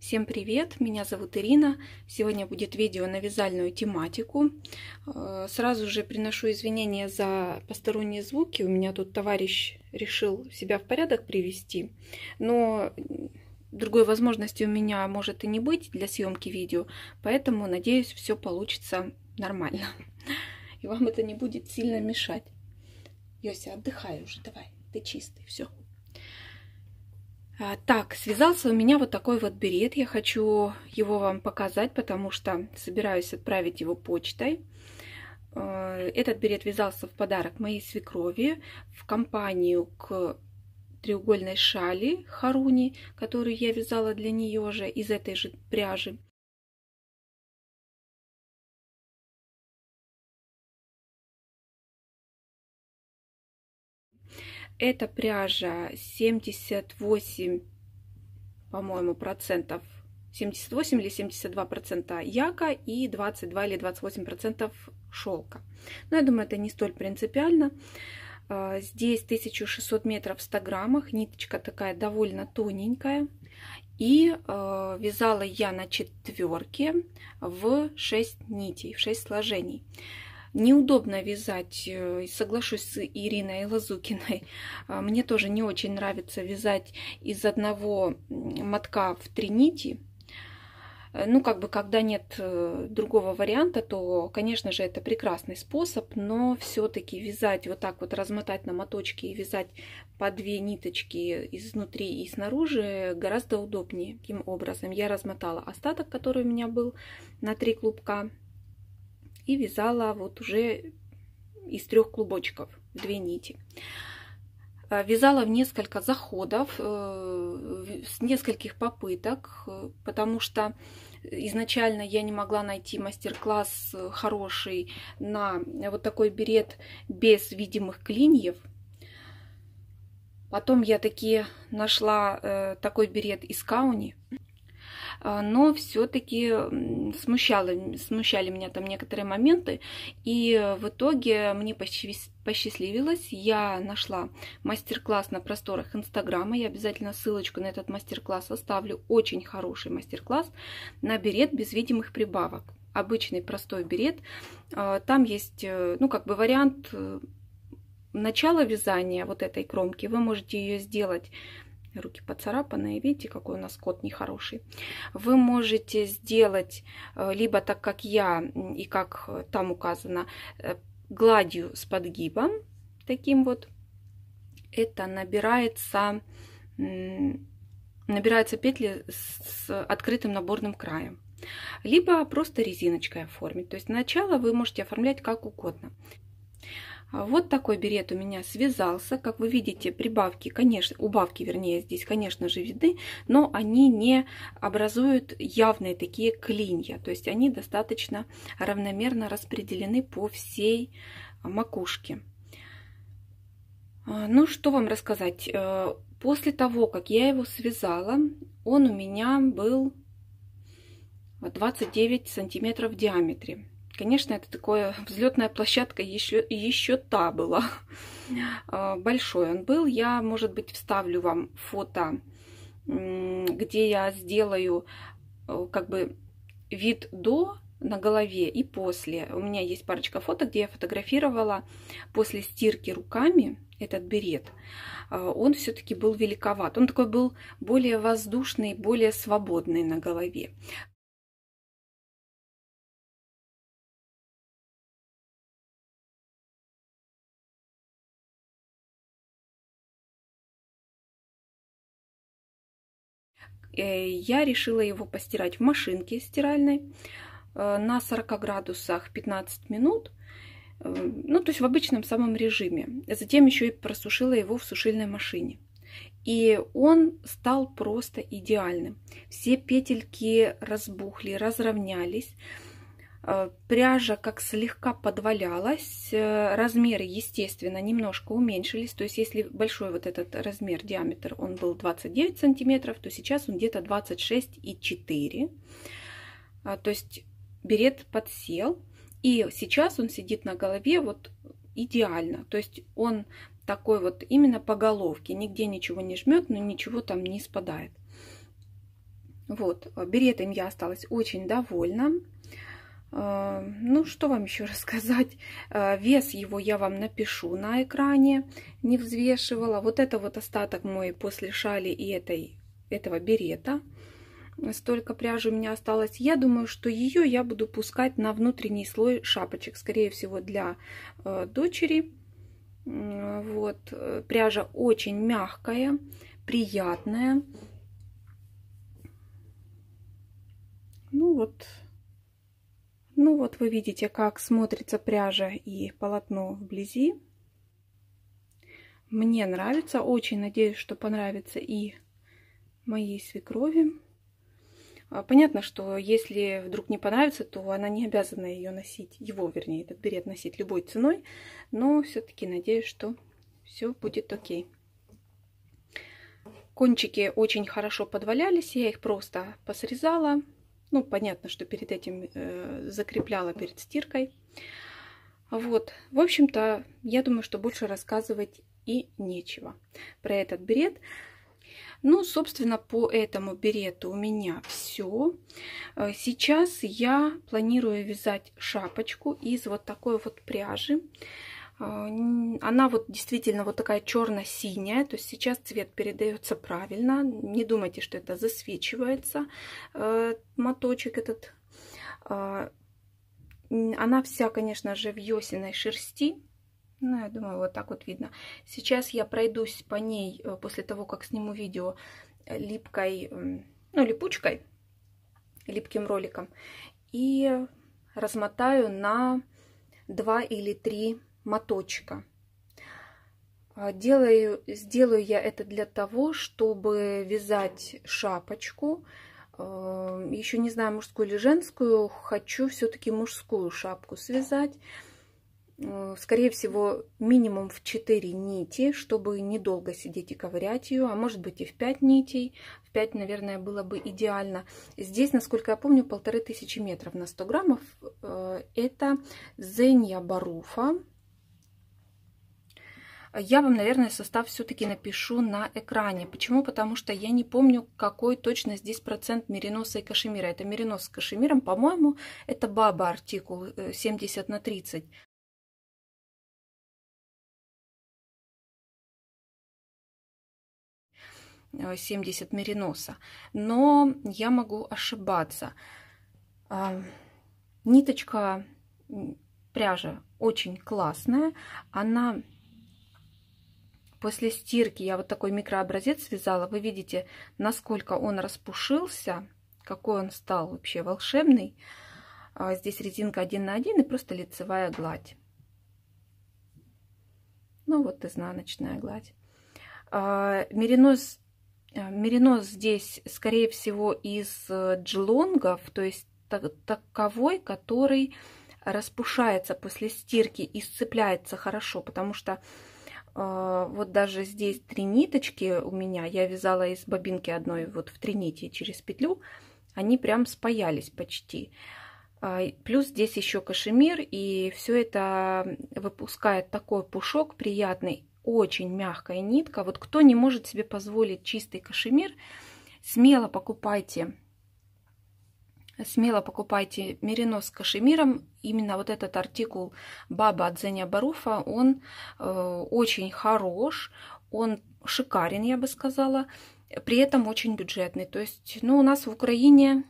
Всем привет! Меня зовут Ирина. Сегодня будет видео на вязальную тематику. Э, сразу же приношу извинения за посторонние звуки. У меня тут товарищ решил себя в порядок привести, но другой возможности у меня может и не быть для съемки видео, поэтому, надеюсь, все получится нормально. И вам это не будет сильно мешать. Йося, отдыхай уже, давай, ты чистый, все. А, так, связался у меня вот такой вот берет. Я хочу его вам показать, потому что собираюсь отправить его почтой. А, этот берет вязался в подарок моей свекрови в компанию к треугольной шали Харуни, которую я вязала для нее же из этой же пряжи. Эта пряжа 78, по-моему, процентов 78 или 72 процента яка и 22 или 28 процентов шелка. Но я думаю, это не столь принципиально. А, здесь 1600 метров в 100 граммах, ниточка такая довольно тоненькая. И э, вязала я на четверке в 6 нитей, в 6 сложений. Неудобно вязать, э, соглашусь с Ириной Лазукиной, а, мне тоже не очень нравится вязать из одного мотка в три нити. Э, ну, как бы, когда нет э, другого варианта, то, конечно же, это прекрасный способ, но все-таки вязать вот так вот, размотать на моточке и вязать по две ниточки изнутри и снаружи гораздо удобнее. Таким образом, я размотала остаток, который у меня был на три клубка и вязала вот уже из трех клубочков две нити. А, вязала в несколько заходов, э, с нескольких попыток, э, потому что изначально я не могла найти мастер-класс э, хороший на вот такой берет без видимых клиньев. Потом я такие нашла такой берет из кауни. А, но все-таки смущало, смущали меня там некоторые моменты, и э, в итоге мне посчастливилось, я нашла мастер-класс на просторах Инстаграма, я обязательно ссылочку на этот мастер-класс оставлю, очень хороший мастер-класс на берет без видимых прибавок обычный простой берет. А, там есть, э, ну, как бы вариант э, начала вязания вот этой кромки. Вы можете ее сделать руки поцарапанные, видите, какой у нас кот нехороший. Вы можете сделать, э, либо так, как я и как э, там указано, э, гладью с подгибом, таким вот. Это набирается, набираются петли с открытым наборным краем. Либо просто резиночкой оформить. То есть сначала вы можете оформлять как угодно. А, вот такой берет у меня связался. Как вы видите, прибавки, конечно, убавки, вернее, здесь, конечно же, видны, но они не образуют явные такие клинья. То есть они достаточно равномерно распределены по всей а, макушке. А, ну, что вам рассказать. Э, после того, как я его связала, он у меня был 29 э, сантиметров в диаметре. Конечно, это такое взлетная площадка еще, еще та была. А, большой он был. Я, может быть, вставлю вам фото, где я сделаю э, как бы вид до на голове и после. У меня есть парочка фото, где я фотографировала после стирки руками этот берет. А, он все-таки был великоват. Он такой был более воздушный, более свободный на голове. Э, я решила его постирать в машинке стиральной э, на 40 градусах 15 минут. Э, ну, то есть в обычном самом режиме. Затем еще и просушила его в сушильной машине. И он стал просто идеальным. Все петельки разбухли, разровнялись. Э, пряжа как слегка подвалялась, э, размеры, естественно, немножко уменьшились, то есть если большой вот этот размер, диаметр, он был 29 сантиметров, то сейчас он где-то 26,4, а, то есть берет подсел, и сейчас он сидит на голове вот идеально, то есть он такой вот именно по головке, нигде ничего не жмет, но ничего там не спадает. Вот, беретом я осталась очень довольна. Э, ну, что вам еще рассказать? Э, вес его я вам напишу на экране, не взвешивала. Вот это вот остаток мой после шали и этой, этого берета. Столько пряжи у меня осталось. Я думаю, что ее я буду пускать на внутренний слой шапочек. Скорее всего, для э, дочери. Вот. Пряжа очень мягкая, приятная. Ну вот, ну вот вы видите, как смотрится пряжа и полотно вблизи. Мне нравится, очень надеюсь, что понравится и моей свекрови. А, понятно, что если вдруг не понравится, то она не обязана ее носить, его, вернее, этот берет носить любой ценой, но все-таки надеюсь, что все будет окей. Кончики очень хорошо подвалялись, я их просто посрезала, ну, понятно, что перед этим э, закрепляла перед стиркой. Вот, в общем-то, я думаю, что больше рассказывать и нечего про этот берет. Ну, собственно, по этому берету у меня все. Э, сейчас я планирую вязать шапочку из вот такой вот пряжи. А, она вот действительно вот такая черно-синяя, то есть сейчас цвет передается правильно. Не думайте, что это засвечивается э, моточек этот. А, она вся, конечно же, в ёсиной шерсти. Ну, я думаю, вот так вот видно. Сейчас я пройдусь по ней э, после того, как сниму видео э, липкой, ну, липучкой, липким роликом. И размотаю на два или 3 моточка. А, делаю, сделаю я это для того, чтобы вязать шапочку. А, Еще не знаю, мужскую или женскую. Хочу все-таки мужскую шапку связать. А, скорее всего, минимум в 4 нити, чтобы недолго сидеть и ковырять ее, а может быть и в 5 нитей. В 5, наверное, было бы идеально. Здесь, насколько я помню, полторы тысячи метров на 100 граммов. Это Зенья Баруфа. Я вам, наверное, состав все-таки напишу на экране. Почему? Потому что я не помню, какой точно здесь процент мериноса и кашемира. Это меринос с кашемиром, по-моему, это баба артикул 70 э, на 30. Э, семьдесят мериноса, но я могу ошибаться. А, ниточка пряжа очень классная, она После стирки я вот такой микрообразец связала. Вы видите, насколько он распушился, какой он стал вообще волшебный. А здесь резинка один на один и просто лицевая гладь. Ну вот изнаночная гладь. А, меринос, а, меринос здесь, скорее всего, из э, джелонгов, то есть таковой, который распушается после стирки и сцепляется хорошо, потому что а, вот даже здесь три ниточки у меня, я вязала из бобинки одной вот в три нити через петлю, они прям спаялись почти. А, плюс здесь еще кашемир, и все это выпускает такой пушок приятный, очень мягкая нитка. Вот кто не может себе позволить чистый кашемир, смело покупайте Смело покупайте мерино с кашемиром. Именно вот этот артикул Баба от Зеня Баруфа, он э, очень хорош, он шикарен, я бы сказала, при этом очень бюджетный. То есть, ну, у нас в Украине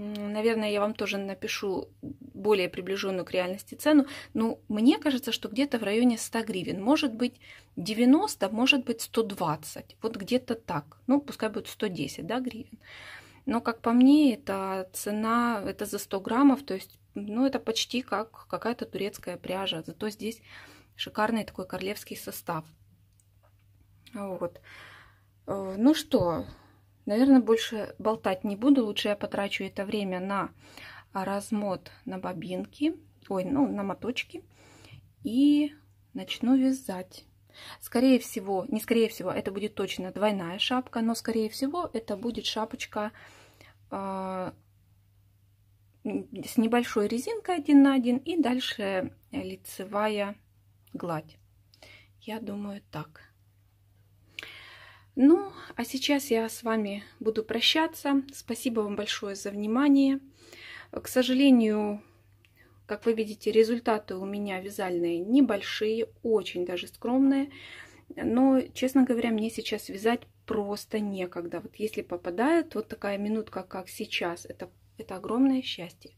Наверное, я вам тоже напишу более приближенную к реальности цену. Но мне кажется, что где-то в районе 100 гривен. Может быть 90, может быть 120. Вот где-то так. Ну, пускай будет 110 да, гривен. Но, как по мне, это цена, это за 100 граммов, то есть, ну, это почти как какая-то турецкая пряжа. Зато здесь шикарный такой королевский состав. Вот. Э, ну что, наверное, больше болтать не буду. Лучше я потрачу это время на размот на бобинки, ой, ну, на моточки. И начну вязать. Скорее всего, не скорее всего, это будет точно двойная шапка, но скорее всего это будет шапочка э, с небольшой резинкой один на один и дальше лицевая гладь. Я думаю так. Ну, а сейчас я с вами буду прощаться. Спасибо вам большое за внимание. К сожалению, как вы видите, результаты у меня вязальные небольшие, очень даже скромные. Но, честно говоря, мне сейчас вязать просто некогда. Вот если попадает вот такая минутка, как сейчас, это, это огромное счастье.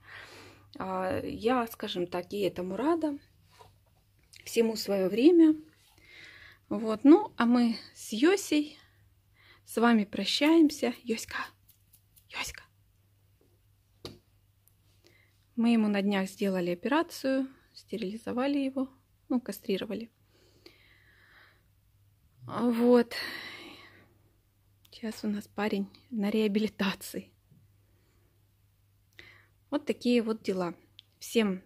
А, я, скажем так, и этому рада. Всему свое время. Вот, ну, а мы с Йосей с вами прощаемся. Йоська, Йоська. Мы ему на днях сделали операцию, стерилизовали его, ну, кастрировали. Вот. Сейчас у нас парень на реабилитации. Вот такие вот дела. Всем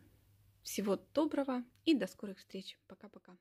всего доброго и до скорых встреч. Пока-пока.